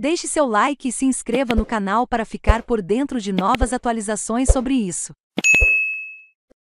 Deixe seu like e se inscreva no canal para ficar por dentro de novas atualizações sobre isso.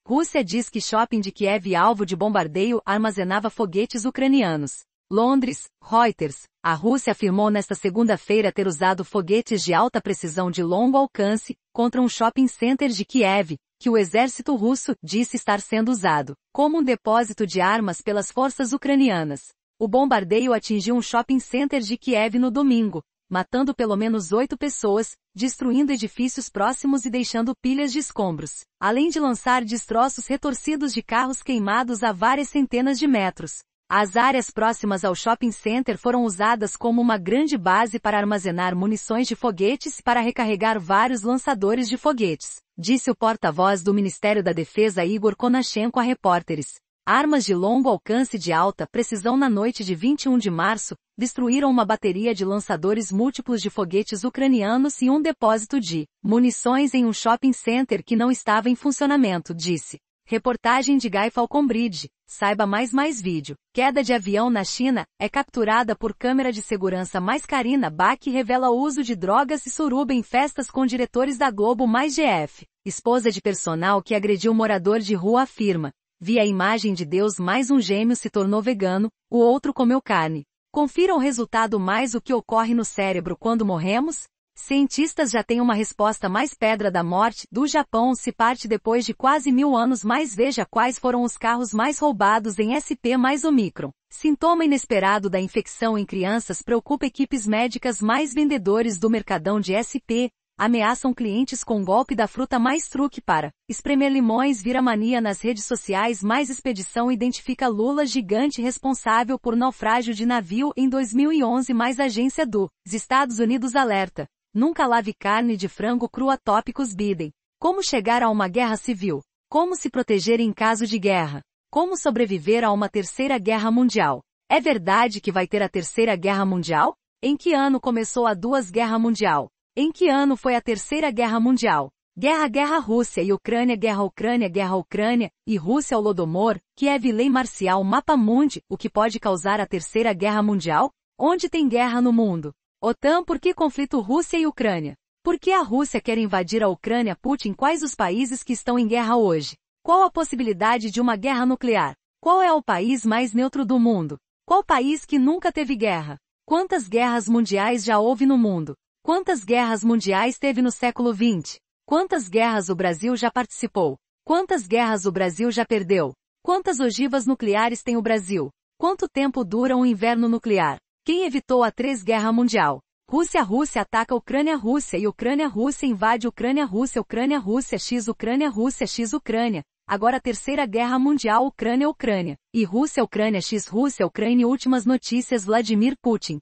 Rússia diz que shopping de Kiev alvo de bombardeio armazenava foguetes ucranianos. Londres, Reuters. A Rússia afirmou nesta segunda-feira ter usado foguetes de alta precisão de longo alcance contra um shopping center de Kiev, que o exército russo disse estar sendo usado como um depósito de armas pelas forças ucranianas. O bombardeio atingiu um shopping center de Kiev no domingo, matando pelo menos oito pessoas, destruindo edifícios próximos e deixando pilhas de escombros, além de lançar destroços retorcidos de carros queimados a várias centenas de metros. As áreas próximas ao shopping center foram usadas como uma grande base para armazenar munições de foguetes e para recarregar vários lançadores de foguetes, disse o porta-voz do Ministério da Defesa Igor Konashenko a repórteres. Armas de longo alcance de alta precisão na noite de 21 de março destruíram uma bateria de lançadores múltiplos de foguetes ucranianos e um depósito de munições em um shopping center que não estava em funcionamento, disse. Reportagem de Guy Falconbridge. Saiba mais mais vídeo. Queda de avião na China é capturada por câmera de segurança mais Carina Bach revela uso de drogas e suruba em festas com diretores da Globo mais GF. Esposa de personal que agrediu morador de rua afirma vi a imagem de Deus mais um gêmeo se tornou vegano, o outro comeu carne. Confira o resultado mais o que ocorre no cérebro quando morremos? Cientistas já têm uma resposta mais pedra da morte do Japão se parte depois de quase mil anos mais veja quais foram os carros mais roubados em SP mais Omicron. Sintoma inesperado da infecção em crianças preocupa equipes médicas mais vendedores do mercadão de SP, ameaçam clientes com golpe da fruta mais truque para espremer limões vira mania nas redes sociais mais expedição identifica Lula gigante responsável por naufrágio de navio em 2011 mais agência do Estados Unidos alerta. Nunca lave carne de frango crua tópicos bidem. Como chegar a uma guerra civil? Como se proteger em caso de guerra? Como sobreviver a uma terceira guerra mundial? É verdade que vai ter a terceira guerra mundial? Em que ano começou a duas guerra mundial? Em que ano foi a Terceira Guerra Mundial? Guerra Guerra Rússia e Ucrânia Guerra Ucrânia Guerra Ucrânia e Rússia Holodomor, Kiev é Lei Marcial Mapa Mundi, o que pode causar a Terceira Guerra Mundial? Onde tem guerra no mundo? OTAN Por que conflito Rússia e Ucrânia? Por que a Rússia quer invadir a Ucrânia Putin Quais os países que estão em guerra hoje? Qual a possibilidade de uma guerra nuclear? Qual é o país mais neutro do mundo? Qual país que nunca teve guerra? Quantas guerras mundiais já houve no mundo? Quantas guerras mundiais teve no século XX? Quantas guerras o Brasil já participou? Quantas guerras o Brasil já perdeu? Quantas ogivas nucleares tem o Brasil? Quanto tempo dura um inverno nuclear? Quem evitou a três guerra mundial? Rússia-Rússia ataca Ucrânia-Rússia e Ucrânia-Rússia invade Ucrânia-Rússia, Ucrânia-Rússia x Ucrânia-Rússia x Ucrânia. Agora terceira guerra mundial Ucrânia-Ucrânia. E Rússia-Ucrânia x Rússia-Ucrânia Últimas notícias Vladimir Putin,